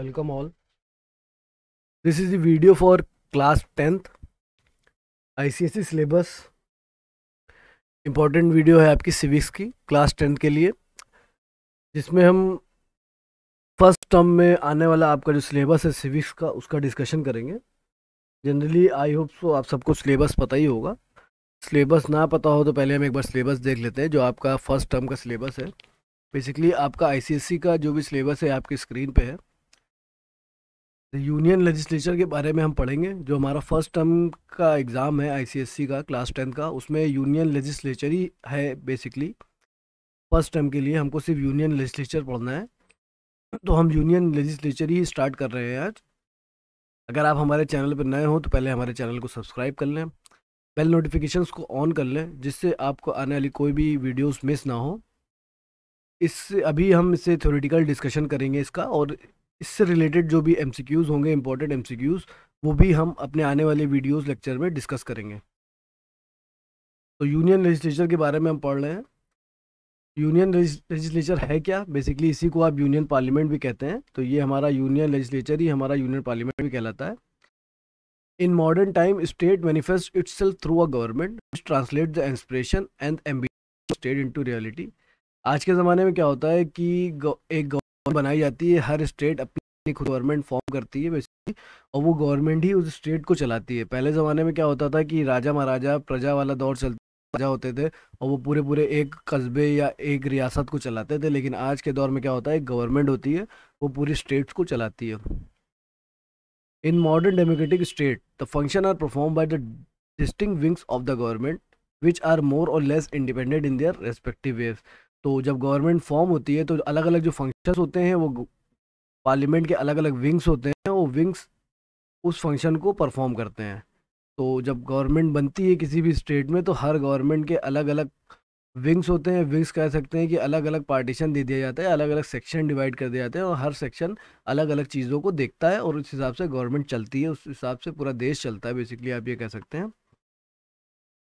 welcome all video for class tenth I C S C syllabus important video है आपकी civics की class tenth के लिए जिसमें हम फर्स्ट टर्म में आने वाला आपका जो सिलेबस है सिविक्स का उसका डिस्कशन करेंगे जनरली आई होप सो आप सबको सिलेबस पता ही होगा सिलेबस ना पता हो तो पहले हम एक बार सिलेबस देख लेते हैं जो आपका फर्स्ट टर्म का सिलेबस है बेसिकली आपका आईसीएससी का जो भी सिलेबस है आपकी स्क्रीन पे है यूनियन लेजिस्लेचर के बारे में हम पढ़ेंगे जो हमारा फर्स्ट टर्म का एग्ज़ाम है आईसीएससी का क्लास टेंथ का उसमें यूनियन लेजिस्लेचर ही है बेसिकली फर्स्ट टर्म के लिए हमको सिर्फ यूनियन लेजिस्लेचर पढ़ना है तो हम यूनियन लेजिस्लेचर ही स्टार्ट कर रहे हैं आज अगर आप हमारे चैनल पर नए हो तो पहले हमारे चैनल को सब्सक्राइब कर लें बेल नोटिफिकेशन को ऑन कर लें जिससे आपको आने वाली कोई भी वीडियोज़ मिस ना हो इससे अभी हम इसे थ्योरेटिकल डिस्कशन करेंगे इसका और इससे रिलेटेड जो भी एम होंगे इंपॉर्टेंट एम वो भी हम अपने आने वाले वीडियोज़ लेक्चर में डिस्कस करेंगे तो यूनियन रजिस्ट्रेचर के बारे में हम पढ़ रहे हैं यूनियन लेजिस्लेचर है क्या बेसिकली इसी को आप यूनियन पार्लियामेंट भी कहते हैं तो ये हमारा यूनियन लेजिस्लेचर ही हमारा यूनियन पार्लियामेंट भी कहलाता है in modern time state manifest its through a government translate the inspiration and एम्बी स्टेट टू रियलिटी आज के ज़माने में क्या होता है कि एक फॉर्म बनाई जाती है हर स्टेट अपनी खुद गवर्नमेंट फॉर्म करती है बेसिकली और वो गवर्नमेंट ही उस स्टेट को चलाती है पहले ज़माने में क्या होता था कि राजा महाराजा प्रजा वाला दौर चलता राजा होते थे और वो पूरे पूरे एक कस्बे या एक रियासत को चलाते थे लेकिन आज के दौर में क्या होता है एक गवर्नमेंट होती है वो पूरी स्टेट्स को चलाती है in modern democratic state the function are perform by the distinct wings of the government which are more or less independent in their respective wave तो जब गवर्नमेंट फॉर्म होती है तो अलग अलग जो फंक्शंस होते हैं वो पार्लियामेंट के अलग अलग विंग्स होते हैं वो विंग्स उस फंक्शन को परफॉर्म करते हैं तो जब गवर्नमेंट बनती है किसी भी स्टेट में तो हर गवर्नमेंट के अलग अलग विंग्स होते हैं विंग्स कह सकते हैं कि अलग अलग पार्टीशन दे दिया जाता है अलग अलग सेक्शन डिवाइड कर दिया जाता है और हर सेक्शन अलग अलग चीज़ों को देखता है और उस हिसाब से गवर्नमेंट चलती है उस हिसाब से पूरा देश चलता है बेसिकली आप ये कह सकते हैं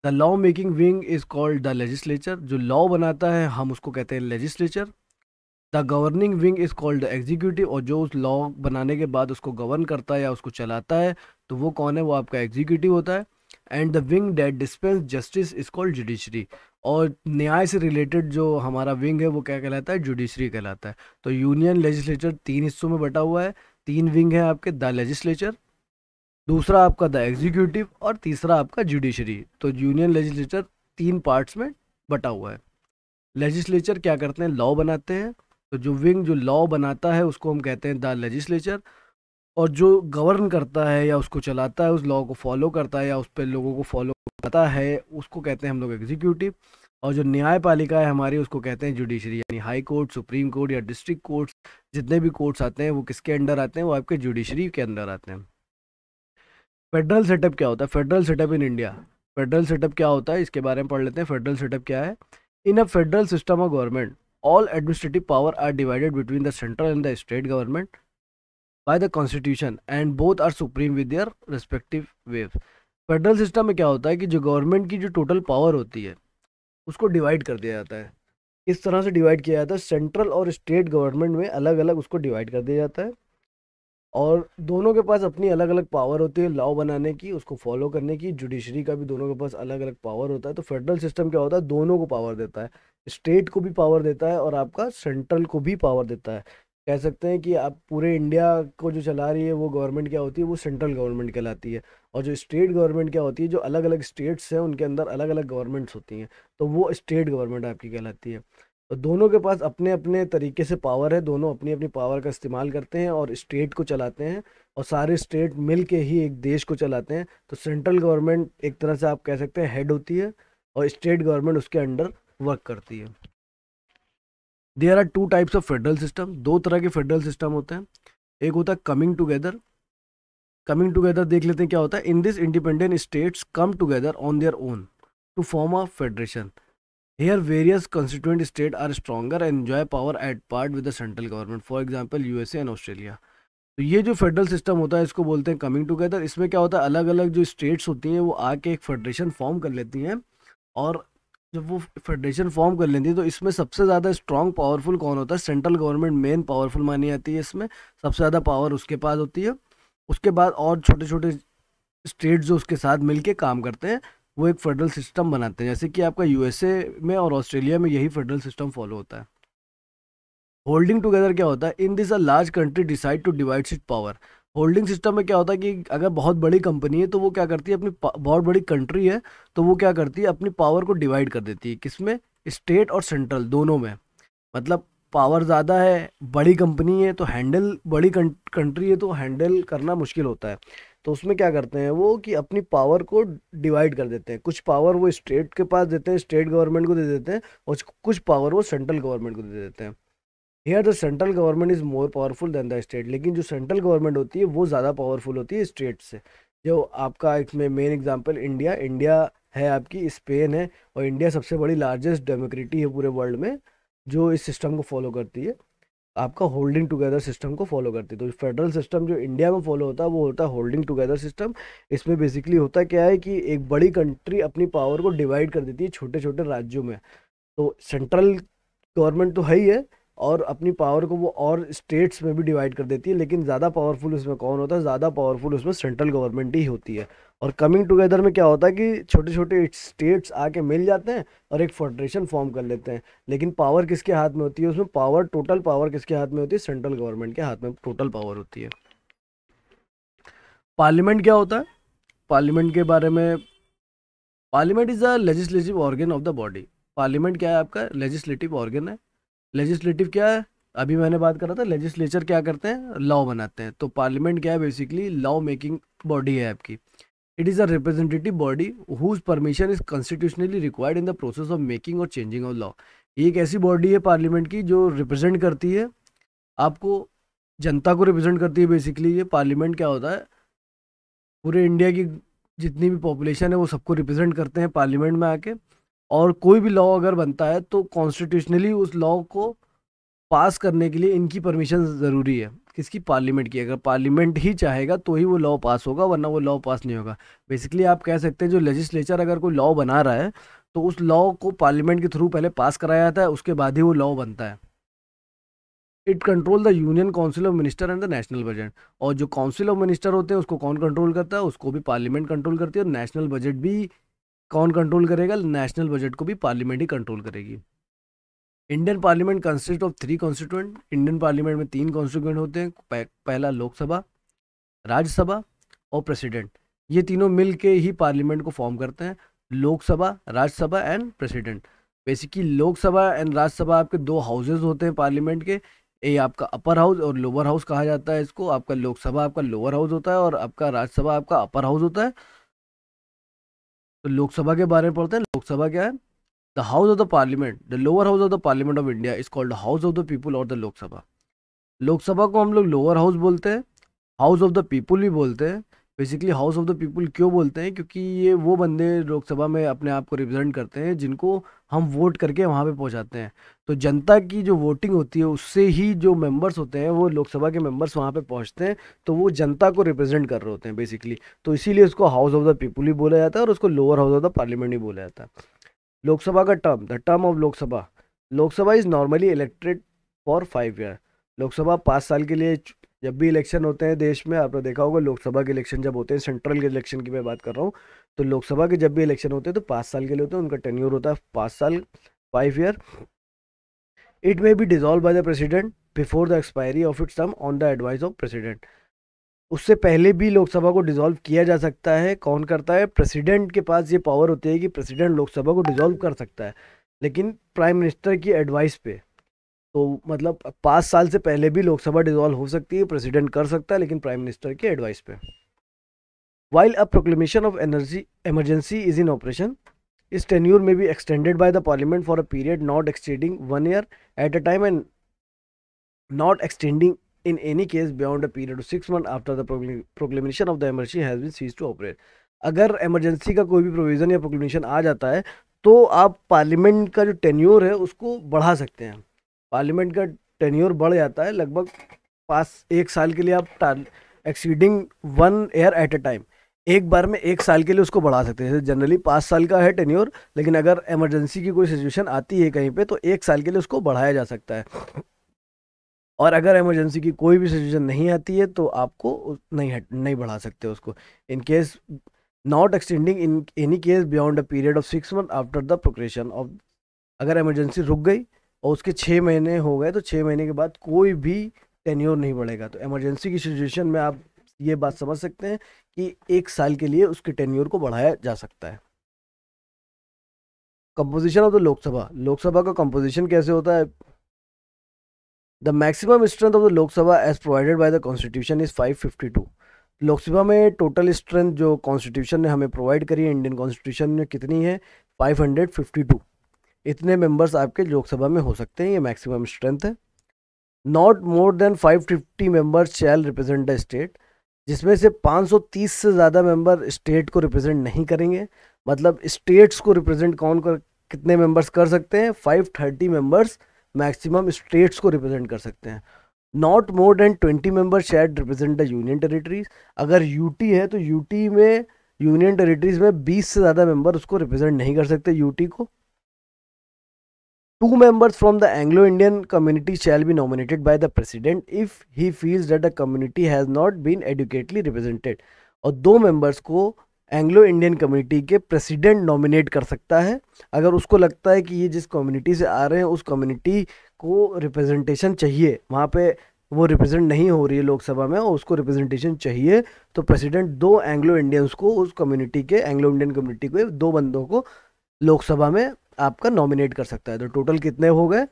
the law making wing is called the legislature जो लॉ बनाता है हम उसको कहते हैं legislature the governing wing is called the executive और जो उस लॉ बनाने के बाद उसको गवर्न करता है या उसको चलाता है तो वो कौन है वो आपका एग्जीक्यूटिव होता है and the wing that dispense justice is called judiciary और न्याय से रिलेटेड जो हमारा विंग है वो क्या कहलाता है जुडिशरी कहलाता है तो यूनियन लेजिस्लेचर तीन हिस्सों में बटा हुआ है तीन विंग है आपके द लेजिस्लेचर दूसरा आपका द एग्जीक्यूटिव और तीसरा आपका जुडिशरी तो यूनियन लेजिस्लेचर तीन पार्ट्स में बटा हुआ है लेजिस्लेचर क्या करते हैं लॉ बनाते हैं तो जो विंग जो लॉ बनाता है उसको हम कहते हैं द लेजिस्लेचर और जो गवर्न करता है या उसको चलाता है उस लॉ को फॉलो करता है या उस पर लोगों को फॉलो करता है उसको कहते हैं हम लोग एग्जीक्यूटिव और जो न्यायपालिका है हमारी उसको कहते हैं जुडिशरी यानी हाई कोर्ट सुप्रीम कोर्ट या डिस्ट्रिक्ट कोर्ट्स जितने भी कोर्ट्स आते हैं वो किसके अंडर आते हैं वो आपके जुडिशरी के अंदर आते हैं फेडरल सेटअप क्या होता है federal setup in India federal setup क्या होता है इसके बारे में पढ़ लेते हैं फेडरल सेटअप क्या है in a federal system of government all administrative power are divided between the central and the state government by the constitution and both are supreme with their respective wave federal system में क्या होता है कि जो government की जो total power होती है उसको डिवाइड कर दिया जाता है इस तरह से डिवाइड किया जाता है सेंट्रल और स्टेट गवर्नमेंट में अलग अलग उसको डिवाइड कर दिया जाता है और दोनों के पास अपनी अलग अलग पावर होती है लॉ बनाने की उसको फॉलो करने की जुडिशरी का भी दोनों के पास अलग अलग पावर होता है तो फेडरल सिस्टम क्या होता है दोनों को पावर देता है स्टेट को भी पावर देता है और आपका सेंट्रल को भी पावर देता है कह सकते हैं कि आप पूरे इंडिया को जो चला रही है वो गवर्नमेंट क्या होती है वो सेंट्रल गवर्नमेंट कहलाती है और जो स्टेट गवर्नमेंट क्या होती है जो अलग अलग स्टेट्स हैं उनके अंदर अलग अलग गवर्नमेंट्स होती हैं तो वो स्टेट गवर्नमेंट आपकी कहलाती है तो दोनों के पास अपने अपने तरीके से पावर है दोनों अपनी अपनी पावर का इस्तेमाल करते हैं और स्टेट को चलाते हैं और सारे स्टेट मिल के ही एक देश को चलाते हैं तो सेंट्रल गवर्नमेंट एक तरह से आप कह सकते हैं हेड होती है और स्टेट गवर्नमेंट उसके अंडर वर्क करती है there are two types of federal system दो तरह के फेडरल सिस्टम होते हैं एक होता है कमिंग टुगेदर कमिंग टुगेदर देख लेते हैं क्या होता है in this independent states come together on their own to form a federation Here various constituent states are stronger and enjoy power at part with the central government. For example USA and Australia. तो ये जो federal system होता है इसको बोलते हैं coming together इसमें क्या होता है अलग अलग जो स्टेट्स होती हैं वो आके एक फेडरेशन फॉर्म कर लेती हैं और जब वो फेडरेशन फॉर्म कर लेती है तो इसमें सबसे ज़्यादा स्ट्रॉन्ग पावरफुल कौन होता है सेंट्रल गवर्नमेंट मेन पावरफुल मानी जाती है इसमें सबसे ज़्यादा पावर उसके पास होती है उसके बाद और छोटे छोटे स्टेट जो उसके साथ मिलके काम करते हैं वो एक फेडरल सिस्टम बनाते हैं जैसे कि आपका यूएसए में और ऑस्ट्रेलिया में यही फेडरल सिस्टम फॉलो होता है होल्डिंग टुगेदर क्या होता है in this a large country decide to divide it power holding system में क्या होता है कि अगर बहुत बड़ी कंपनी है तो वो क्या करती है अपनी बहुत बड़ी कंट्री है तो वो क्या करती है अपनी पावर को डिवाइड कर देती है किसमें स्टेट और सेंट्रल दोनों में मतलब पावर ज़्यादा है बड़ी कंपनी है तो हैंडल बड़ी कंट्री है तो हैंडल करना मुश्किल होता है तो उसमें क्या करते हैं वो कि अपनी पावर को डिवाइड कर देते हैं कुछ पावर वो स्टेट के पास देते हैं स्टेट गवर्नमेंट को दे देते हैं और कुछ पावर वो सेंट्रल गवर्नमेंट को दे देते हैं here the central government is more powerful than the state लेकिन जो सेंट्रल गवर्नमेंट होती है वो ज़्यादा पावरफुल होती है स्टेट से जो आपका इसमें मेन एग्जाम्पल इंडिया इंडिया है आपकी स्पेन है और इंडिया सबसे बड़ी लार्जेस्ट डेमोक्रेटी है पूरे वर्ल्ड में जो इस सिस्टम को फॉलो करती है आपका होल्डिंग टुगेदर सिस्टम को फॉलो करती है तो फेडरल सिस्टम जो इंडिया में फॉलो होता है वो होता है होल्डिंग टुगेदर सिस्टम इसमें बेसिकली होता क्या है कि एक बड़ी कंट्री अपनी पावर को डिवाइड कर देती है छोटे छोटे राज्यों में तो सेंट्रल गवर्नमेंट तो है ही है और अपनी पावर को वो और स्टेट्स में भी डिवाइड कर देती है लेकिन ज़्यादा पावरफुल उसमें कौन होता है ज़्यादा पावरफुल उसमें सेंट्रल गवर्नमेंट ही होती है और कमिंग टुगेदर में क्या होता है कि छोटे छोटे स्टेट्स आके मिल जाते हैं और एक फेडरेशन फॉर्म कर लेते हैं लेकिन पावर किसके हाथ में होती है उसमें पावर टोटल पावर किसके हाथ में होती है सेंट्रल गवर्नमेंट के हाथ में टोटल पावर होती है पार्लियामेंट क्या होता है पार्लियामेंट के बारे में parliament is the legislative organ of the body parliament क्या है आपका लेजिस्लेटिव ऑर्गन है लेजिस्लेटिव क्या है अभी मैंने बात करा था लेजिस्लेचर क्या करते हैं लॉ बनाते हैं तो पार्लियामेंट क्या है बेसिकली लॉ मेकिंग बॉडी है आपकी it is a representative body whose permission is constitutionally required in the process of making और चेंजिंग ऑफ लॉ ये एक ऐसी बॉडी है पार्लियामेंट की जो रिप्रेजेंट करती है आपको जनता को रिप्रेजेंट करती है बेसिकली ये पार्लियामेंट क्या होता है पूरे इंडिया की जितनी भी पॉपुलेशन है वो सबको रिप्रेजेंट करते हैं पार्लियामेंट में आके और कोई भी लॉ अगर बनता है तो कॉन्स्टिट्यूशनली उस लॉ को पास करने के लिए इनकी परमिशन ज़रूरी है किसकी पार्लियामेंट की अगर पार्लियामेंट ही चाहेगा तो ही वो लॉ पास होगा वरना वो लॉ पास नहीं होगा बेसिकली आप कह सकते हैं जो लेजिस्लेचर अगर कोई लॉ बना रहा है तो उस लॉ को पार्लियामेंट के थ्रू पहले पास कराया जाता है उसके बाद ही वो लॉ बनता है it control the union council of minister and the national budget और जो काउंसिल ऑफ मिनिस्टर होते हैं उसको कौन कंट्रोल करता है उसको भी पार्लियामेंट कंट्रोल करती है और नेशनल बजट भी कौन कंट्रोल करेगा नेशनल बजट को भी पार्लियामेंट ही कंट्रोल करेगी Indian parliament consist of three constituent Indian parliament में तीन कॉन्स्टिट्यूंट होते हैं पहला लोकसभा राज्यसभा और प्रेसिडेंट ये तीनों मिल के ही पार्लियामेंट को फॉर्म करते हैं Lok Sabha Rajya Sabha and president basically Lok Sabha and Rajya Sabha आपके दो हाउसेज होते हैं पार्लियामेंट के ये आपका अपर हाउस और लोअर हाउस कहा जाता है इसको आपका लोकसभा आपका लोअर हाउस होता है और आपका राज्यसभा आपका अपर हाउस होता है तो लोकसभा के बारे में पढ़ते हैं लोकसभा क्या है the house of the parliament the lower house of the parliament of India is called house of the people और द लोकसभा लोकसभा को हम लोग लोअर हाउस बोलते हैं हाउस ऑफ द पीपल भी बोलते हैं basically house of the people क्यों बोलते हैं क्योंकि ये वो बंदे लोकसभा में अपने आप को रिप्रेजेंट करते हैं जिनको हम वोट करके वहाँ पे पहुँचाते हैं तो जनता की जो वोटिंग होती है उससे ही जो मेंबर्स होते हैं वो लोकसभा के मेंबर्स वहाँ पे पहुँचते हैं तो वो जनता को रिप्रेजेंट कर रहे होते हैं बेसिकली तो इसीलिए उसको हाउस ऑफ द पीपल ही बोला जाता है और उसको lower house of the parliament ही बोला जाता है लोकसभा का term the term of Lok Sabha Lok Sabha is normally elected for five year Lok Sabha पाँच साल के लिए जब भी इलेक्शन होते हैं देश में आपने देखा होगा लोकसभा के इलेक्शन जब होते हैं सेंट्रल के इलेक्शन की मैं बात कर रहा हूँ तो लोकसभा के जब भी इलेक्शन होते हैं तो पाँच साल के लिए होते हैं उनका टेन्यूर होता है पाँच साल five year it may be dissolve by the president before the expiry of its term on the advice of president उससे पहले भी लोकसभा को डिजॉल्व किया जा सकता है कौन करता है प्रेसिडेंट के पास ये पावर होती है कि प्रेसिडेंट लोकसभा को डिजॉल्व कर सकता है लेकिन प्राइम मिनिस्टर की एडवाइस पे तो मतलब पाँच साल से पहले भी लोकसभा डिजॉल्व हो सकती है प्रेसिडेंट कर सकता है लेकिन प्राइम मिनिस्टर के एडवाइस पे while a proclamation of energy emergency is in operation इस टेन्यूर में भी extended by the parliament for a period not extending one year at a time and not extending in any case beyond a period six month after the proclamation of the emergency has been cease to operate अगर emergency का कोई भी provision या proclamation आ जाता है तो आप parliament का जो टेन्योर है उसको बढ़ा सकते हैं पार्लियामेंट का टेन्योर बढ़ जाता है लगभग पास एक साल के लिए आप exceeding one year at a time एक बार में एक साल के लिए उसको बढ़ा सकते हैं जैसे जनरली पाँच साल का है टेन्योर लेकिन अगर इमरजेंसी की कोई सिचुएशन आती है कहीं पे तो एक साल के लिए उसको बढ़ाया जा सकता है और अगर इमरजेंसी की कोई भी सिचुएशन नहीं आती है तो आपको नहीं हट नहीं बढ़ा सकते उसको in case not extending in any case beyond a period of six month after the proclamation of अगर इमरजेंसी रुक गई और उसके छः महीने हो गए तो छः महीने के बाद कोई भी टेन्योर नहीं बढ़ेगा तो एमरजेंसी की सिचुएशन में आप ये बात समझ सकते हैं कि एक साल के लिए उसके टेन्योर को बढ़ाया जा सकता है composition of the Lok Sabha Lok Sabha का कंपोजिशन कैसे होता है the maximum strength of the Lok Sabha as provided by the constitution is 552 Lok Sabha में टोटल स्ट्रेंथ जो कॉन्स्टिट्यूशन ने हमें प्रोवाइड करी है इंडियन कॉन्स्टिट्यूशन में कितनी है 552 इतने मेंबर्स आपके लोकसभा में हो सकते हैं ये मैक्सिमम स्ट्रेंथ है not more than 550 members shall represent the state जिसमें से 530 से ज़्यादा मेंबर स्टेट को रिप्रेजेंट नहीं करेंगे मतलब स्टेट्स को रिप्रेजेंट कौन कर कितने मेंबर्स कर सकते हैं 530 मेम्बर्स मैक्सिमम स्टेट्स को रिप्रेजेंट कर सकते हैं not more than 20 member shall represent the union territories अगर यू है तो यू में यूनियन टेरेटरीज में 20 से ज़्यादा मेंबर उसको रिप्रेजेंट नहीं कर सकते यू को two members from the Anglo Indian community shall be nominated by the president if he feels that the community has not been adequately represented और दो मेंबर्स को एंग्लो इंडियन कम्युनिटी के प्रेसिडेंट नॉमिनेट कर सकता है अगर उसको लगता है कि ये जिस कम्युनिटी से आ रहे हैं उस कम्युनिटी को रिप्रेजेंटेशन चाहिए वहाँ पे वो रिप्रेजेंट नहीं हो रही है लोकसभा में और उसको रिप्रेजेंटेशन चाहिए तो प्रेसिडेंट दो एंग्लो इंडियंस को उस कम्युनिटी के एंग्लो इंडियन कम्युनिटी के दो बंदों को लोकसभा में आपका नॉमिनेट कर सकता है तो टोटल कितने हो गए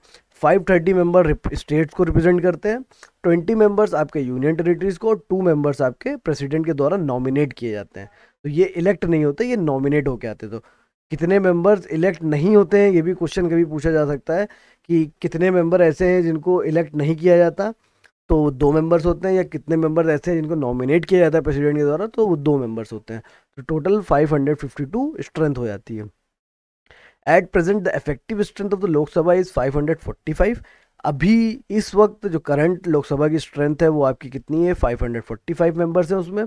530 मेम्बर स्टेट्स को रिप्रेजेंट करते हैं 20 मेंबर्स आपके यूनियन टेरिटरीज को और टू मेंबर्स आपके प्रेसिडेंट के द्वारा नॉमिनेट किए जाते हैं तो ये इलेक्ट नहीं होते ये नॉमिनेट होके आते तो कितने मेंबर्स इलेक्ट नहीं होते हैं ये भी क्वेश्चन कभी पूछा जा सकता है कि कितने मेंबर ऐसे हैं जिनको इलेक्ट नहीं किया जाता तो दो मेंबर्स होते हैं या कितने मेंबर्स ऐसे हैं जिनको नॉमिनेट किया जाता है प्रेसिडेंट के द्वारा तो वो दो मेंबर्स होते हैं तो टोटल 552 स्ट्रेंथ हो जाती है at present the effective strength of the Lok Sabha is 545 अभी इस वक्त जो करंट लोकसभा की स्ट्रेंथ है वो आपकी कितनी है 545 मेंबर्स हैं उसमें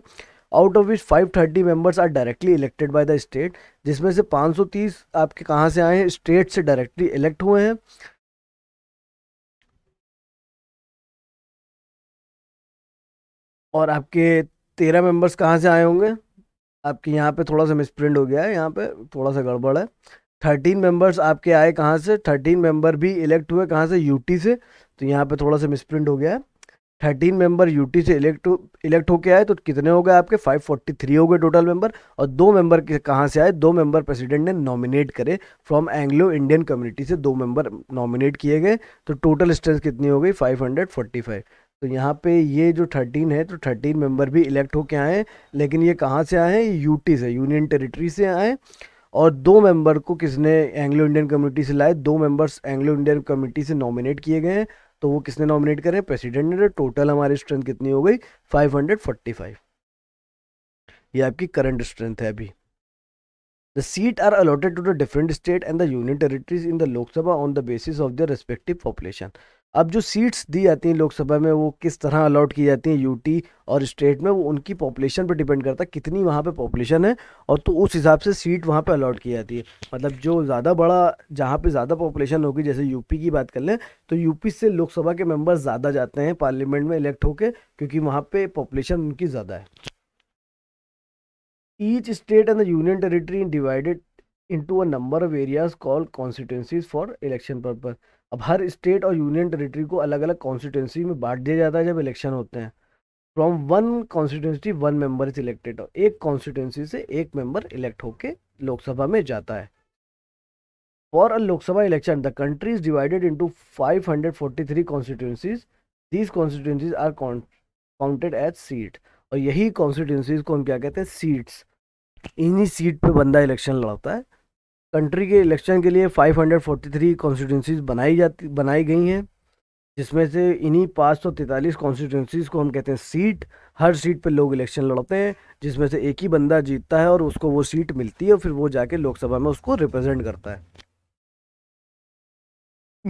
out of which 530 members are directly elected by the state जिसमें से 530 आपके कहाँ से आए हैं स्टेट से डायरेक्टली इलेक्ट हुए हैं और आपके तेरह मेंबर्स कहाँ से आए होंगे आपके यहाँ पे थोड़ा सा मिसप्रिंट हो गया है यहाँ पे थोड़ा सा गड़बड़ है थर्टीन मेंबर्स आपके आए कहाँ से थर्टीन मेंबर भी इलेक्ट हुए कहाँ से यूटी से तो यहाँ पे थोड़ा सा मिसप्रिंट हो गया है थर्टीन मेंबर यूटी से इलेक्ट इलेक्ट होके आए तो कितने हो गए आपके 543 हो गए टोटल मेंबर और दो मेंबर कहाँ से आए दो मेंबर प्रेसिडेंट ने नॉमिनेट करे फ्रॉम एंग्लो इंडियन कम्युनिटी से दो मेंबर नॉमिनेट किए गए तो टोटल स्ट्रेंथ कितनी हो गई 545 तो यहाँ पे ये जो थर्टीन है तो थर्टीन मेंबर भी इलेक्ट होके आए लेकिन ये कहाँ से आए हैं यूटी से यूनियन टेरिटरी से आए और दो मेंबर को किसने एंग्लो इंडियन कम्युनिटी से लाए दो मेंबर्स एंग्लो इंडियन कम्युनिटी से नॉमिनेट किए गए हैं तो वो किसने नॉमिनेट करें प्रेसिडेंट ने टोटल हमारी स्ट्रेंथ कितनी हो गई 545 ये आपकी करंट स्ट्रेंथ है अभी the seat are allotted to the different state and the union territories in the Lok Sabha on the basis of the respective population अब जो सीट्स दी जाती हैं लोकसभा में वो किस तरह अलॉट की जाती हैं यूटी और स्टेट में वो उनकी पॉपुलेशन पर डिपेंड करता है कितनी वहाँ पे पॉपुलेशन है और तो उस हिसाब से सीट वहाँ पे अलॉट की जाती है मतलब जो ज़्यादा बड़ा जहाँ पे ज़्यादा पॉपुलेशन होगी जैसे यूपी की बात कर लें तो यूपी से लोकसभा के मेम्बर ज़्यादा जाते हैं पार्लियामेंट में इलेक्ट होकर क्योंकि वहाँ पर पॉपुलेशन उनकी ज़्यादा है each state and the union territory divided into a number of areas call constituencies for election purpose अब हर स्टेट और यूनियन टेरिटरी को अलग अलग कॉन्स्टिट्यूंसी में बांट दिया जाता है जब इलेक्शन होते हैं from one constituency one member is elected और एक कॉन्स्टिट्यूंसी से एक मेंबर इलेक्ट होके लोकसभा में जाता है for a Lok Sabha election the country is divided into five hundred forty three constituencies these constituencies are counted as seat और यही कॉन्स्टिट्यूंसीज को हम क्या कहते हैं सीट्स इन्हीं सीट पे बंदा इलेक्शन लड़ता है कंट्री के इलेक्शन के लिए 543 कॉन्स्टिट्यूंसीज बनाई जाती बनाई गई हैं जिसमें से इन्हीं पाँच सौ तैंतालीस कॉन्स्टिट्यूंसीज को हम कहते हैं सीट हर सीट पर लोग इलेक्शन लड़ते हैं जिसमें से एक ही बंदा जीतता है और उसको वो सीट मिलती है और फिर वो जाके लोकसभा में उसको रिप्रेजेंट करता है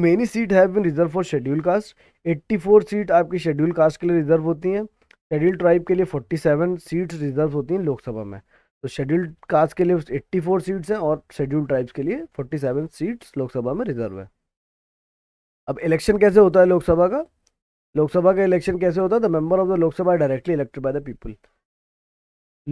many seat have been reserve for schedule caste four seat आपकी शेड्यूल कास्ट के लिए रिजर्व होती हैं शेड्यूल ट्राइब के लिए फोर्टी सेवन सीट्स रिजर्व होती हैं लोकसभा में तो शेड्यूल्ड कास्ट के लिए 84 सीट्स हैं और शेड्यूल्ड ट्राइब्स के लिए 47 सीट्स लोकसभा में रिजर्व है अब इलेक्शन कैसे होता है लोकसभा का लोकसभा का इलेक्शन कैसे होता है the member of the Lok Sabha directly elected by the people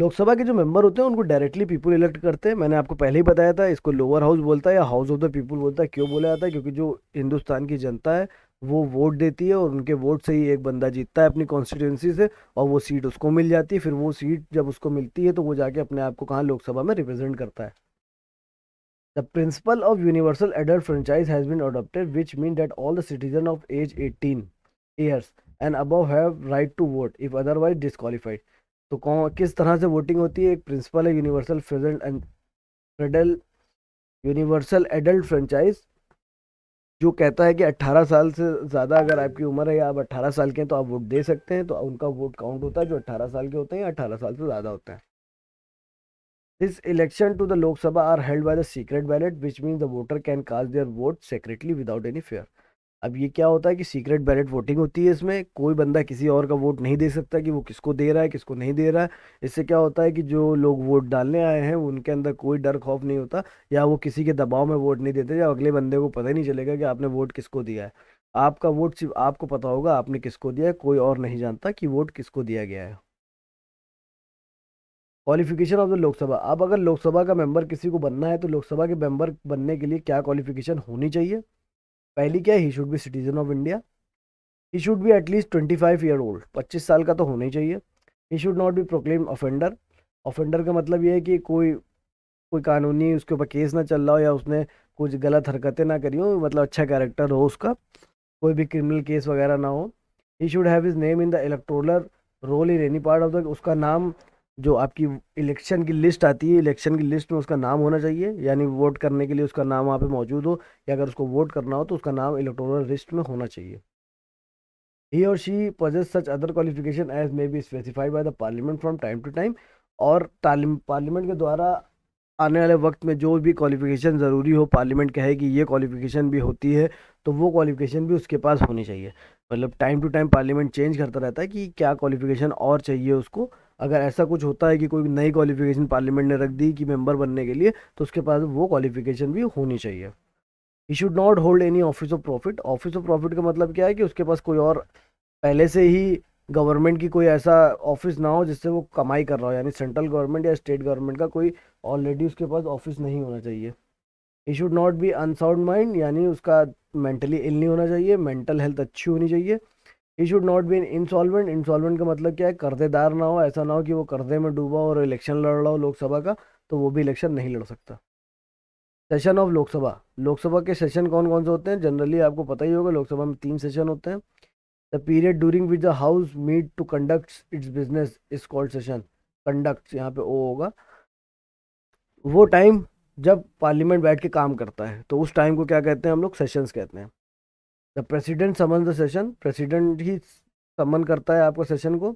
Lok Sabha के जो मेंबर होते हैं उनको डायरेक्टली पीपल इलेक्ट करते हैं मैंने आपको पहले ही बताया था इसको लोअर हाउस बोलता है या हाउस ऑफ द पीपल बोलता है क्यों बोला जाता है क्योंकि जो हिंदुस्तान की जनता है वो वोट देती है और उनके वोट से ही एक बंदा जीतता है अपनी कॉन्स्टिट्यूंसी से और वो सीट उसको मिल जाती है फिर वो सीट जब उसको मिलती है तो वो जाके अपने आप को कहाँ लोकसभा में रिप्रेजेंट करता है the principle of universal adult franchise has been adopted which mean that all the citizen of age eighteen years and above have right to vote if otherwise disqualified. तो कौन किस तरह से वोटिंग होती है एक प्रिंसिपल है universal franchise and universal adult franchise जो कहता है कि 18 साल से ज़्यादा अगर आपकी उम्र है या आप 18 साल के हैं तो आप वोट दे सकते हैं तो उनका वोट काउंट होता है जो 18 साल के होते हैं या 18 साल से ज़्यादा होते हैं this election to the Lok Sabha are held by the secret ballot which mean the voter can cast their vote secretly without any fear अब ये क्या होता है कि सीक्रेट बैलेट वोटिंग होती है इसमें कोई बंदा किसी और का वोट नहीं दे सकता कि वो किसको दे रहा है किसको नहीं दे रहा है इससे क्या होता है कि जो लोग वोट डालने आए हैं उनके अंदर कोई डर खौफ नहीं होता या वो किसी के दबाव में वोट नहीं देते या अगले बंदे को पता ही नहीं चलेगा कि आपने वोट किसको दिया है आपका वोट सिर्फ आपको पता होगा आपने किसको दिया है कोई और नहीं जानता कि वोट किसको दिया गया है क्वालिफिकेशन ऑफ द लोकसभा अब अगर लोकसभा का मेंबर किसी को बनना है तो लोकसभा के मेंबर बनने के लिए क्या क्वालिफिकेशन होनी चाहिए पहली क्या है he should be citizen of India he should be at least twenty five year old पच्चीस साल का तो होना ही चाहिए he should not be proclaim offender offender का मतलब ये है कि कोई कोई कानूनी उसके ऊपर केस ना चल रहा हो या उसने कुछ गलत हरकतें ना करी हो मतलब अच्छा कैरेक्टर हो उसका कोई भी क्रिमिनल केस वगैरह ना हो he should have his name in the electoral roll in any part of the उसका नाम जो आपकी इलेक्शन की लिस्ट आती है इलेक्शन की लिस्ट में उसका नाम होना चाहिए यानी वोट करने के लिए उसका नाम वहाँ पे मौजूद हो या अगर उसको वोट करना हो तो उसका नाम इलेक्टोरल लिस्ट में होना चाहिए he or she possess such other qualification as may be specified by the parliament from time to time और पार्लियामेंट के द्वारा आने वाले वक्त में जो भी क्वालिफिकेशन ज़रूरी हो पार्लियामेंट कहे कि ये क्वालिफिकेशन भी होती है तो वो क्वालिफिकेशन भी उसके पास होनी चाहिए मतलब time to time parliament change करता रहता है कि क्या क्वालिफिकेशन और चाहिए उसको अगर ऐसा कुछ होता है कि कोई नई क्वालिफिकेशन पार्लियामेंट ने रख दी कि मेंबर बनने के लिए तो उसके पास वो क्वालिफिकेशन भी होनी चाहिए he should not hold any office of profit office of profit का मतलब क्या है कि उसके पास कोई और पहले से ही गवर्नमेंट की कोई ऐसा ऑफिस ना हो जिससे वो कमाई कर रहा हो यानी सेंट्रल गवर्नमेंट या स्टेट गवर्नमेंट का कोई ऑलरेडी उसके पास ऑफिस नहीं होना चाहिए he should not be unsound mind यानी उसका मेंटली इल नहीं होना चाहिए मेंटल हेल्थ अच्छी होनी चाहिए he should not be insolvent insolvent का मतलब क्या है कर्जेदार ना हो ऐसा ना हो कि वो कर्जे में डूबा और इलेक्शन लड़ रहा हो लोकसभा का तो वो भी इलेक्शन नहीं लड़ सकता सेशन ऑफ लोकसभा लोकसभा के सेशन कौन कौन से होते हैं जनरली आपको पता ही होगा लोकसभा में तीन सेशन होते हैं the period during which the house meet to conduct its business is called session conduct यहाँ पे ओ होगा वो टाइम जब पार्लियामेंट बैठ के काम करता है तो उस टाइम को क्या कहते हैं हम लोग सेशंस कहते हैं the president summon the session president ही समन करता है आपको सेशन को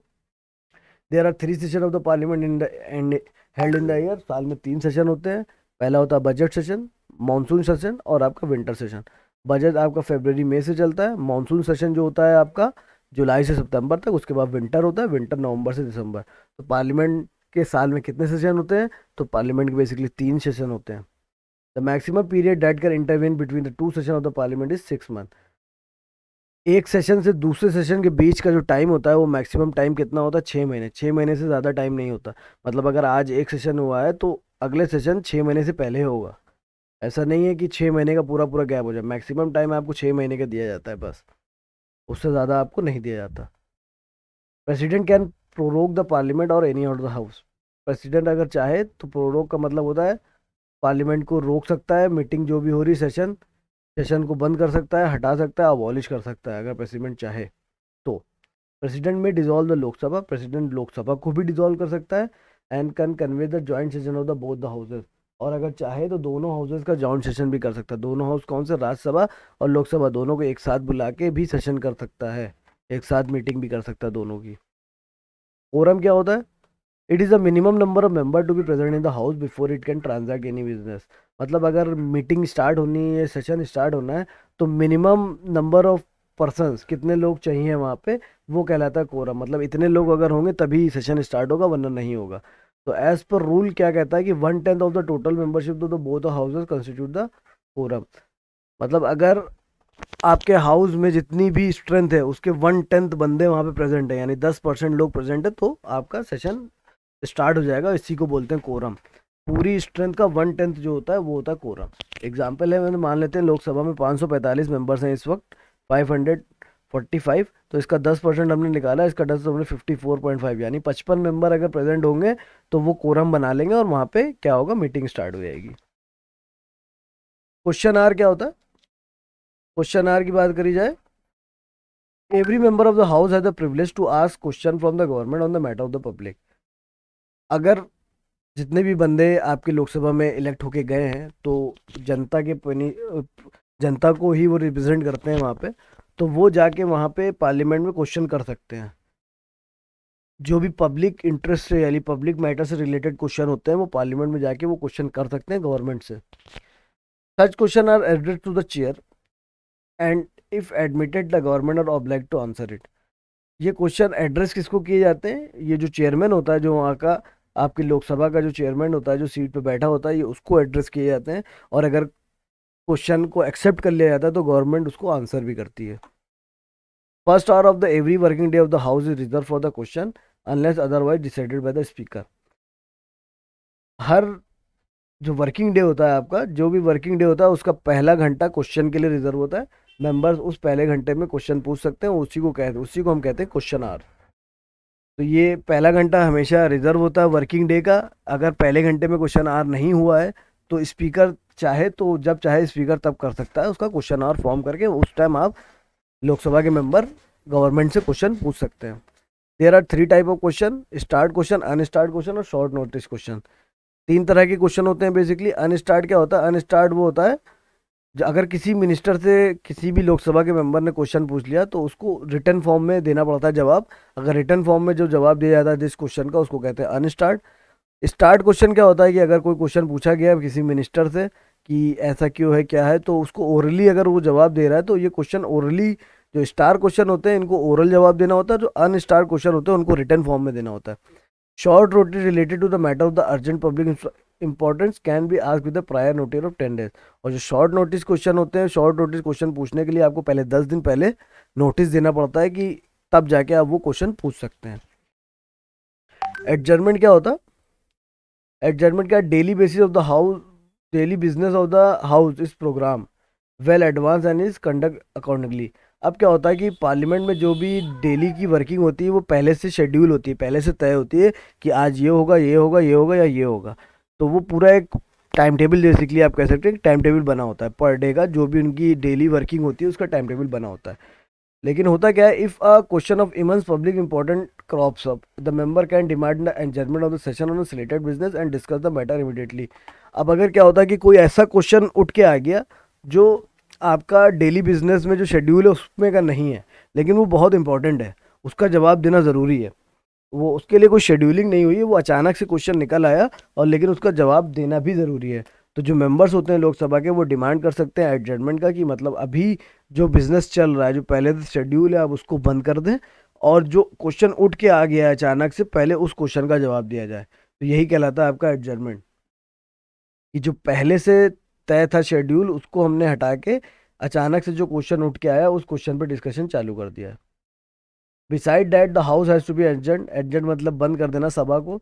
there are three session of the parliament in the end held in the year साल में तीन सेशन होते हैं पहला होता है बजट सेशन मानसून सेशन और आपका विंटर सेशन बजट आपका फेबररी मई से चलता है मानसून सेशन जो होता है आपका जुलाई से सितंबर तक उसके बाद विंटर होता है विंटर नवंबर से दिसंबर तो पार्लियामेंट के साल में कितने सेशन होते हैं तो पार्लियामेंट के बेसिकली तीन सेशन होते हैं the maximum period that can intervene between the two session of the parliament is six month एक सेशन से दूसरे सेशन के बीच का जो टाइम होता है वो मैक्सिमम टाइम कितना होता है छः महीने छः महीने से ज़्यादा टाइम नहीं होता मतलब अगर आज एक सेशन हुआ है तो अगले सेशन छः महीने से पहले होगा ऐसा नहीं है कि छः महीने का पूरा पूरा गैप हो जाए मैक्सिमम टाइम आपको छः महीने का दिया जाता है बस उससे ज़्यादा आपको नहीं दिया जाता president can prorogue the parliament or any of the house president अगर चाहे तो प्रोरोक का मतलब होता है पार्लियामेंट को रोक सकता है मीटिंग जो भी हो रही सेशन सेशन को बंद कर सकता है हटा सकता है अबॉलिश कर सकता है अगर प्रेसिडेंट चाहे तो president may dissolve the Lok Sabha president Lok Sabha को भी डिजोल्व कर सकता है and can convene the joint session of the both the houses और अगर चाहे तो दोनों हाउसेज का ज्वाइंट सेशन भी कर सकता है दोनों हाउस कौन से राज्यसभा और लोकसभा दोनों को एक साथ बुला के भी सेशन कर सकता है एक साथ मीटिंग भी कर सकता है दोनों की कोरम क्या होता है it is a minimum number of member to be present in the house before it can transact any business मतलब अगर मीटिंग स्टार्ट होनी है सेशन स्टार्ट होना है तो मिनिमम नंबर ऑफ पर्सनस कितने लोग चाहिए वहाँ पे वो कहलाता है कोरम मतलब इतने लोग अगर होंगे तभी सेशन स्टार्ट होगा वरना नहीं होगा तो एज पर रूल क्या कहता है कि one tenth of the total membership to both houses constitute the quorum मतलब अगर आपके हाउस में जितनी भी स्ट्रेंथ है उसके वन टेंथ बंदे वहाँ पे प्रेजेंट है यानी दस परसेंट लोग प्रेजेंट है तो आपका सेशन स्टार्ट हो जाएगा इसी को बोलते हैं कोरम पूरी स्ट्रेंथ का वन टेंथ जो होता है वो होता है कोरम एग्जाम्पल है मैंने मतलब मान लेते हैं लोकसभा में 545 मेंबर्स हैं इस वक्त 545 तो इसका 10 परसेंट हमने निकाला इसका 10 हमने 54.5 यानी 55 मेंबर अगर प्रेजेंट होंगे तो वो कोरम बना लेंगे और वहाँ पे क्या होगा मीटिंग स्टार्ट हो जाएगी क्वेश्चन आर क्या होता है क्वेश्चन आर की बात करी जाए every member of the house has the privilege to ask question from the government on the matter of the public अगर जितने भी बंदे आपके लोकसभा में इलेक्ट होके गए हैं तो जनता के जनता को ही वो रिप्रेजेंट करते हैं वहाँ पे तो वो जाके वहाँ पे पार्लियामेंट में क्वेश्चन कर सकते हैं जो भी पब्लिक इंटरेस्ट से यानी पब्लिक मैटर से रिलेटेड क्वेश्चन होते हैं वो पार्लियामेंट में जाके वो क्वेश्चन कर सकते हैं गवर्नमेंट से such question are address to the chair and if admitted the government are obliged to answer it ये क्वेश्चन एड्रेस किसको किए जाते हैं ये जो चेयरमैन होता है जो वहाँ का आपके लोकसभा का जो चेयरमैन होता है जो सीट पर बैठा होता है ये उसको एड्रेस किए जाते हैं और अगर क्वेश्चन को एक्सेप्ट कर लिया जाता है तो गवर्नमेंट उसको आंसर भी करती है first hour of the every working day of the house is reserve for the question unless otherwise decided by the speaker हर जो वर्किंग डे होता है आपका जो भी वर्किंग डे होता है उसका पहला घंटा क्वेश्चन के लिए रिजर्व होता है मेंबर्स उस पहले घंटे में क्वेश्चन पूछ सकते हैं उसी को कहते उसी को हम कहते हैं क्वेश्चन आर तो ये पहला घंटा हमेशा रिज़र्व होता है वर्किंग डे का अगर पहले घंटे में क्वेश्चन आर नहीं हुआ है तो स्पीकर चाहे तो जब चाहे स्पीकर तब कर सकता है उसका क्वेश्चन आर फॉर्म करके उस टाइम आप लोकसभा के मेंबर गवर्नमेंट से क्वेश्चन पूछ सकते हैं there are three type of question starred question unstarred question और शॉर्ट नोटिस क्वेश्चन तीन तरह के क्वेश्चन होते हैं बेसिकली अनस्टार्ट क्या होता है अनस्टार्ट वो होता है अगर किसी मिनिस्टर से किसी भी लोकसभा के मेंबर ने क्वेश्चन पूछ लिया तो उसको रिटर्न फॉर्म में देना पड़ता है जवाब अगर रिटर्न फॉर्म में जो जवाब दिया जाता है जिस क्वेश्चन का उसको कहते हैं अनस्टार्ट स्टार्ट क्वेश्चन क्या होता है कि अगर कोई क्वेश्चन पूछा गया किसी मिनिस्टर से कि ऐसा क्यों है क्या है तो उसको ओरली अगर वो जवाब दे रहा है तो ये क्वेश्चन ओरली जो स्टार क्वेश्चन होते हैं इनको ओरल जवाब देना होता है जो अनस्टार क्वेश्चन होते हैं उनको रिटर्न फॉर्म में देना होता है शॉर्ट रोटी related to the matter of the urgent public importance can be आज with the prior notice of ten days और जो शॉर्ट नोटिस क्वेश्चन होते हैं शॉर्ट नोटिस क्वेश्चन पूछने के लिए आपको पहले दस दिन पहले नोटिस देना पड़ता है कि तब जाके आप वो क्वेश्चन पूछ सकते हैं एडजमेंट क्या होता एडजमेंट क्या daily basis of the house daily business of the house is programme well advance and is conduct accordingly अब क्या होता है कि पार्लियामेंट में जो भी डेली की वर्किंग होती है वो पहले से शेड्यूल होती है पहले से तय होती है कि आज ये होगा ये होगा ये होगा या ये होगा तो वो पूरा एक टाइम टेबल बेसिकली आप कह सकते हैं टाइम टेबल बना होता है पर डे का जो भी उनकी डेली वर्किंग होती है उसका टाइम टेबल बना होता है लेकिन होता क्या है if a question of immense public important crops up the member can demand and adjournment of the session on related business and discuss the matter immediately अब अगर क्या होता है कि कोई ऐसा क्वेश्चन उठ के आ गया जो आपका डेली बिजनेस में जो शेड्यूल है उसमें का नहीं है लेकिन वो बहुत इंपॉर्टेंट है उसका जवाब देना ज़रूरी है वो उसके लिए कोई शेड्यूलिंग नहीं हुई है वो अचानक से क्वेश्चन निकल आया और लेकिन उसका जवाब देना भी ज़रूरी है तो जो मेंबर्स होते हैं लोकसभा के वो डिमांड कर सकते हैं एडजस्टमेंट का कि मतलब अभी जो बिज़नेस चल रहा है जो पहले से शेड्यूल है आप उसको बंद कर दें और जो क्वेश्चन उठ के आ गया है अचानक से पहले उस क्वेश्चन का जवाब दिया जाए तो यही कहलाता है आपका एडजस्टमेंट कि जो पहले से तय था शेड्यूल उसको हमने हटा के अचानक से जो क्वेश्चन उठ के आया उस क्वेश्चन पर डिस्कशन चालू कर दिया beside that the house has to be adjourned adjourned मतलब बंद कर देना सभा को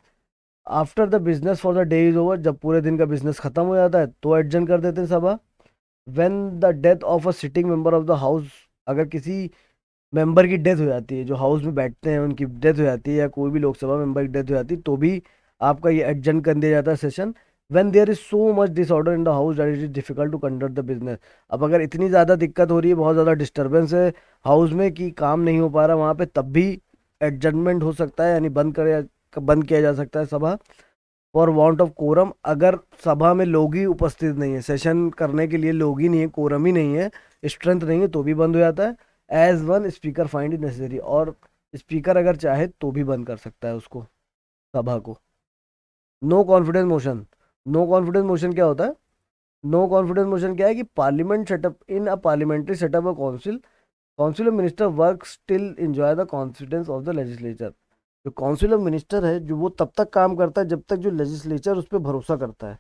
after the business for the day is over जब पूरे दिन का बिजनेस खत्म हो जाता है तो एडजेंट कर देते हैं सभा when the death of a sitting member of the house अगर किसी मेंबर की डेथ हो जाती है जो हाउस में बैठते हैं उनकी डेथ हो जाती है या कोई भी लोकसभा मेंबर की डेथ हो जाती है तो भी आपका ये एडजेंट कर दिया जाता है session when there is so much disorder in the house that it is difficult to conduct the business अब अगर इतनी ज़्यादा दिक्कत हो रही है बहुत ज़्यादा डिस्टर्बेंस है हाउस में कि काम नहीं हो पा रहा वहाँ पर तब भी एडजस्टमेंट हो सकता है यानी बंद कर बंद किया जा सकता है सभा फॉर वॉन्ट ऑफ कोरम अगर सभा में लोग ही उपस्थित नहीं है सेशन करने के लिए लोग ही नहीं है कोरम ही नहीं है स्ट्रेंथ नहीं है तो भी बंद हो जाता है as one speaker find is necessary और स्पीकर अगर चाहे तो भी बंद कर सकता है उसको सभा को no confidence motion no confidence motion क्या होता है नो कॉन्फिडेंस मोशन क्या है कि parliament setup in a parliamentary setup of council council of minister work still enjoy the confidence of the legislature जो काउंसिल ऑफ मिनिस्टर है जो वो तब तक काम करता है जब तक जो लेजिस्लेचर उस पर भरोसा करता है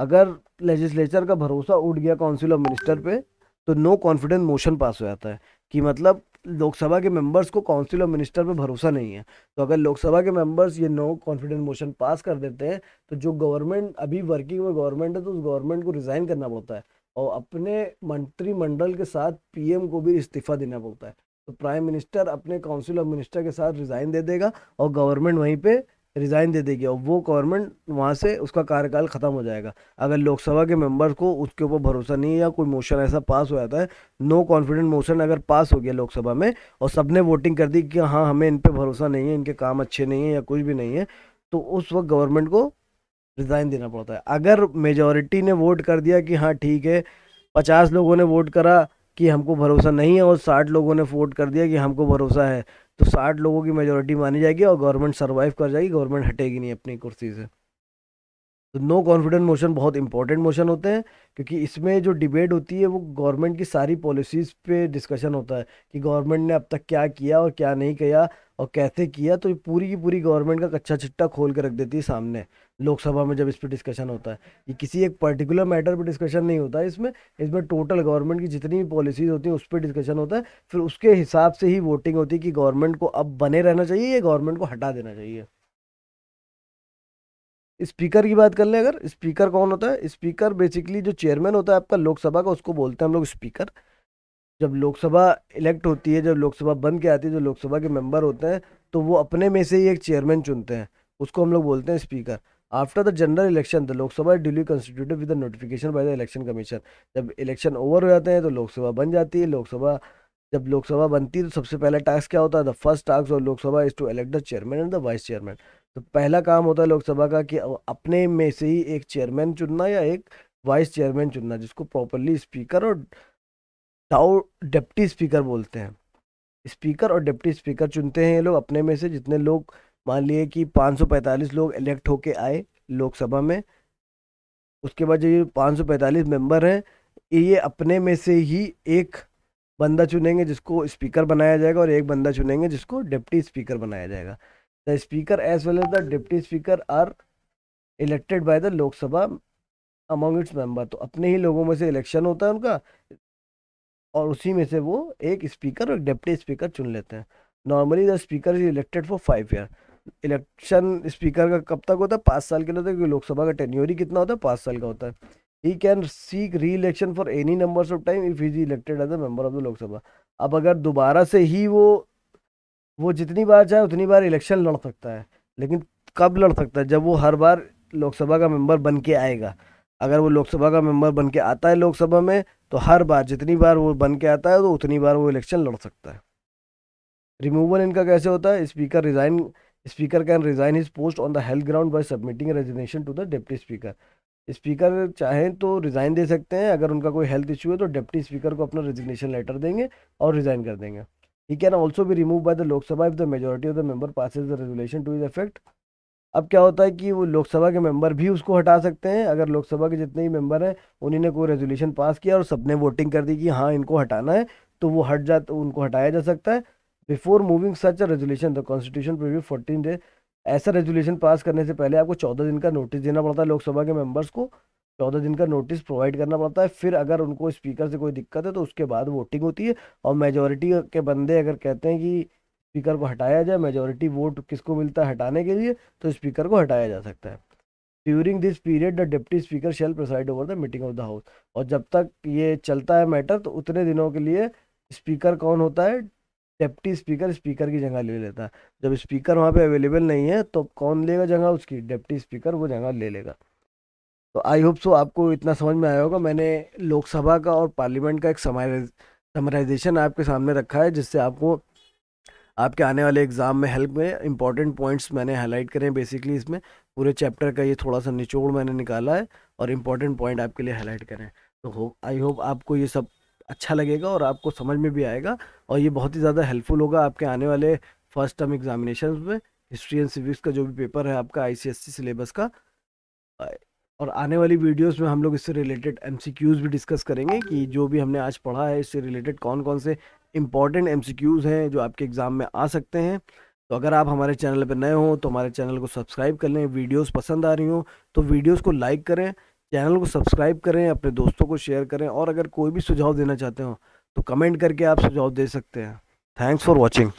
अगर लेजिस्लेचर का भरोसा उठ गया काउंसिल ऑफ मिनिस्टर पे तो नो कॉन्फिडेंस मोशन पास हो जाता है कि मतलब लोकसभा के मेंबर्स को काउंसिल और मिनिस्टर पर भरोसा नहीं है तो अगर लोकसभा के मेंबर्स ये नो कॉन्फिडेंस मोशन पास कर देते हैं तो जो गवर्नमेंट अभी वर्किंग में गवर्नमेंट है तो उस गवर्नमेंट को रिज़ाइन करना पड़ता है और अपने मंत्रिमंडल के साथ पी को भी इस्तीफा देना पड़ता है तो प्राइम मिनिस्टर अपने काउंसिल और मिनिस्टर के साथ रिज़ाइन दे देगा और गवर्नमेंट वहीं पर रिज़ाइन दे देगी और वो गवर्नमेंट वहाँ से उसका कार्यकाल ख़त्म हो जाएगा अगर लोकसभा के मेंबर को उसके ऊपर भरोसा नहीं है या कोई मोशन ऐसा पास हो जाता है नो कॉन्फिडेंट मोशन अगर पास हो गया लोकसभा में और सबने वोटिंग कर दी कि हाँ हमें इन पर भरोसा नहीं है इनके काम अच्छे नहीं है या कुछ भी नहीं है तो उस वक्त गवर्नमेंट को रिज़ाइन देना पड़ता है अगर मेजोरिटी ने वोट कर दिया कि हाँ ठीक है पचास लोगों ने वोट करा कि हमको भरोसा नहीं है और साठ लोगों ने वोट कर दिया कि हमको भरोसा है तो साठ लोगों की मेजोरिटी मानी जाएगी और गवर्नमेंट सर्वाइव कर जाएगी गवर्नमेंट हटेगी नहीं अपनी कुर्सी से तो नो कॉन्फिडेंट मोशन बहुत इंपॉर्टेंट मोशन होते हैं क्योंकि इसमें जो डिबेट होती है वो गवर्नमेंट की सारी पॉलिसीज़ पे डिस्कशन होता है कि गवर्नमेंट ने अब तक क्या किया और क्या नहीं किया और कैसे किया तो पूरी की पूरी गवर्नमेंट का कच्चा छिट्टा खोल के रख देती है सामने लोकसभा में जब इस पर डिस्कशन होता है ये किसी एक पर्टिकुलर मैटर पर डिस्कशन नहीं होता है इसमें इसमें टोटल गवर्नमेंट की जितनी भी पॉलिसीज होती हैं उस पर डिस्कशन होता है फिर उसके हिसाब से ही वोटिंग होती है कि गवर्नमेंट को अब बने रहना चाहिए या गवर्नमेंट को हटा देना चाहिए स्पीकर की बात कर लें अगर स्पीकर कौन होता है स्पीकर बेसिकली जो चेयरमैन होता है आपका लोकसभा का उसको बोलते हैं हम लोग स्पीकर जब लोकसभा इलेक्ट होती है जब लोकसभा बन के आती है जो लोकसभा के मेंबर होते हैं तो वो अपने में से ही एक चेयरमैन चुनते हैं उसको हम लोग बोलते हैं speaker after the general election the Lok Sabha duly is with constituted with the notification by the जब इलेक्शन ओवर हो जाते हैं तो लोकसभा बन जाती है लोकसभा जब लोकसभा बनती है तो सबसे पहला टास्क क्या होता है the first task of Lok Sabha is to elect the chairman and the vice chairman तो पहला काम होता है लोकसभा का कि अपने में से ही एक चेयरमैन चुनना या एक वाइस चेयरमैन चुनना जिसको प्रॉपरली स्पीकर और डाउ डिप्टी स्पीकर बोलते हैं स्पीकर और डिप्टी स्पीकर चुनते हैं ये लोग अपने में से जितने लोग मान लिए कि 545 लोग इलेक्ट होके आए लोकसभा में उसके बाद जो ये 545 मेंबर हैं ये अपने में से ही एक बंदा चुनेंगे जिसको स्पीकर बनाया जाएगा और एक बंदा चुनेंगे जिसको डिप्टी स्पीकर बनाया जाएगा the speaker as well as the deputy speaker are elected by the Lok Sabha among its member तो अपने ही लोगों में से इलेक्शन होता है उनका और उसी में से वो एक स्पीकर और एक डिप्टी स्पीकर चुन लेते हैं normally the speaker is elected for five year election speaker का कब तक होता है पाँच साल के लिए होता तो है क्योंकि लोकसभा का टेन्योर ही कितना होता है पाँच साल का होता है he can seek re election for any numbers of time if is elected as a member of the Lok Sabha अब अगर दोबारा से ही वो वो जितनी बार चाहे उतनी बार इलेक्शन लड़ सकता है लेकिन कब लड़ सकता है जब वो हर बार लोकसभा का मेंबर बन के आएगा अगर वो लोकसभा का मेंबर बन के आता है लोकसभा में तो हर बार जितनी बार वो बन के आता है तो उतनी बार वो इलेक्शन लड़ सकता है रिमूवल इनका कैसे होता है speaker resign speaker can resign his post on the health ground by submitting resignation to the deputy speaker speaker चाहें तो रिज़ाइन दे सकते हैं अगर उनका कोई हेल्थ इशू है तो डिप्टी स्पीकर को अपना रेजिग्नेशन लेटर देंगे और रिज़ाइन कर देंगे he can also be remove by the Lok Sabha if the majority of the member passes the resolution to this effect अब क्या होता है कि वो लोकसभा के मेंबर भी उसको हटा सकते हैं अगर लोकसभा के जितने भी मेंबर हैं उन्हीं ने कोई रेजोल्यूशन पास किया और सबने वोटिंग कर दी कि हाँ इनको हटाना है तो वो हट जा तो उनको हटाया जा सकता है before moving such a resolution the constitution preview fourteen day ऐसा रेजुलेशन पास करने से पहले आपको चौदह दिन का नोटिस देना पड़ता है लोकसभा के मेंबर्स को चौदह दिन का नोटिस प्रोवाइड करना पड़ता है फिर अगर उनको स्पीकर से कोई दिक्कत है तो उसके बाद वोटिंग होती है और मेजोरिटी के बंदे अगर कहते हैं कि स्पीकर को हटाया जाए मेजोरिटी वोट किसको मिलता है हटाने के लिए तो स्पीकर को हटाया जा सकता है during this period the deputy speaker shall preside over the meeting of the house और जब तक ये चलता है मैटर तो उतने दिनों के लिए स्पीकर कौन होता है डेप्टी स्पीकर स्पीकर की जगह ले लेता है जब स्पीकर वहाँ पे अवेलेबल नहीं है तो कौन लेगा जगह उसकी डेप्टी स्पीकर वो जगह ले लेगा तो आई होप सो आपको इतना समझ में आया होगा मैंने लोकसभा का और पार्लियामेंट का एक समराइजेशन आपके सामने रखा है जिससे आपको आपके आने वाले एग्ज़ाम में हेल्प में इंपॉर्टेंट पॉइंट्स मैंने हाईलाइट करें बेसिकली इसमें पूरे चैप्टर का ये थोड़ा सा निचोड़ मैंने निकाला है और इम्पॉर्टेंट पॉइंट आपके लिए हाईलाइट करें तो हो आई होप आपको ये सब अच्छा लगेगा और आपको समझ में भी आएगा और ये बहुत ही ज़्यादा हेल्पफुल होगा आपके आने वाले फर्स्ट टर्म एग्जामिनेशन में हिस्ट्री एंड सिविक्स का जो भी पेपर है आपका आई सिलेबस का और आने वाली वीडियोस में हम लोग इससे रिलेटेड एम भी डिस्कस करेंगे कि जो भी हमने आज पढ़ा है इससे रिलेटेड कौन कौन से इंपॉर्टेंट एम हैं जो आपके एग्ज़ाम में आ सकते हैं तो अगर आप हमारे चैनल पर नए हों तो हमारे चैनल को सब्सक्राइब कर लें वीडियोस पसंद आ रही हों तो वीडियोस को लाइक करें चैनल को सब्सक्राइब करें अपने दोस्तों को शेयर करें और अगर कोई भी सुझाव देना चाहते हो तो कमेंट करके आप सुझाव दे सकते हैं थैंक्स फॉर वॉचिंग